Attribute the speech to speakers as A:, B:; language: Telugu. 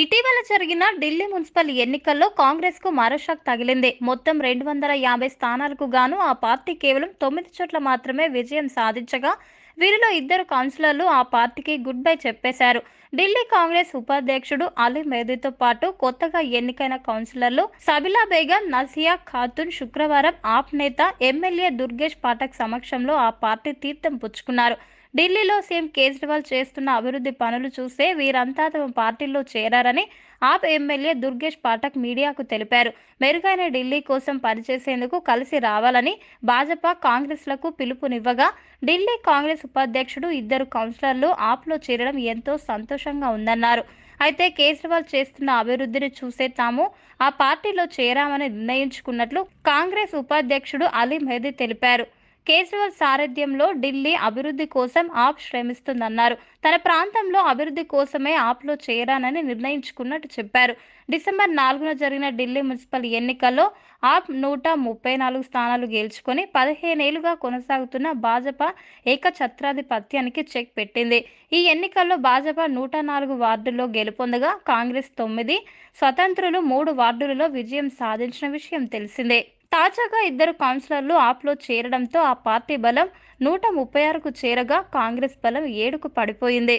A: ఇటీవల జరిగిన ఢిల్లీ మున్సిపల్ ఎన్నికల్లో కాంగ్రెస్ కు మరో షాక్ తగిలింది మొత్తం రెండు వందల యాభై స్థానాలకు గాను ఆ పార్టీ కేవలం తొమ్మిది చోట్ల మాత్రమే విజయం సాధించగా వీరిలో ఇద్దరు కౌన్సిలర్లు ఆ పార్టీకి గుడ్ బై చెప్పేశారు ఢిల్లీ కాంగ్రెస్ ఉపాధ్యక్షుడు అలీ మేదీతో పాటు కొత్తగా ఎన్నికైన కౌన్సిలర్లు సబిలా బేగం నసియా ఖాతున్ శుక్రవారం ఆప్ నేత ఎమ్మెల్యే దుర్గేష్ పాఠక్ సమక్షంలో ఆ పార్టీ తీర్థం పుచ్చుకున్నారు ఢిల్లీలో సీఎం కేజ్రీవాల్ చేస్తున్న అభివృద్ధి పనులు చూసే వీరంతా తమ పార్టీలో చేరారని ఆప్ ఎమ్మెల్యే దుర్గేష్ పాఠక్ మీడియాకు తెలిపారు మెరుగైన ఢిల్లీ కోసం పనిచేసేందుకు కలిసి రావాలని భాజపా కాంగ్రెస్లకు పిలుపునివ్వగా ఢిల్లీ కాంగ్రెస్ ఉపాధ్యక్షుడు ఇద్దరు కౌన్సిలర్లు ఆప్లో చేరడం ఎంతో సంతోషంగా ఉందన్నారు అయితే కేజ్రీవాల్ చేస్తున్న అభివృద్ధిని చూసే తాము ఆ పార్టీలో చేరామని నిర్ణయించుకున్నట్లు కాంగ్రెస్ ఉపాధ్యక్షుడు అలీ మెహదీ తెలిపారు కేజ్రీవాల్ సారథ్యంలో ఢిల్లీ అభివృద్ధి కోసం ఆప్ శ్రమిస్తుందన్నారు తన ప్రాంతంలో అభివృద్ధి కోసమే ఆప్లో చేరానని నిర్ణయించుకున్నట్టు చెప్పారు డిసెంబర్ నాలుగున జరిగిన ఢిల్లీ మున్సిపల్ ఎన్నికల్లో ఆప్ నూట ముప్పై నాలుగు స్థానాలు గెలుచుకొని పదిహేనేళ్లుగా కొనసాగుతున్న భాజపా ఏకఛత్రాధిపత్యానికి చెక్ పెట్టింది ఈ ఎన్నికల్లో భాజపా నూట నాలుగు వార్డుల్లో గెలుపొందగా కాంగ్రెస్ తొమ్మిది స్వతంత్రులు మూడు వార్డులలో విజయం సాధించిన విషయం తెలిసిందే తాజాగా ఇద్దరు కౌన్సిలర్లు ఆప్లో చేరడంతో ఆ పార్టీ బలం నూట ముప్పై ఆరుకు చేరగా కాంగ్రెస్ బలం ఏడుకు పడిపోయింది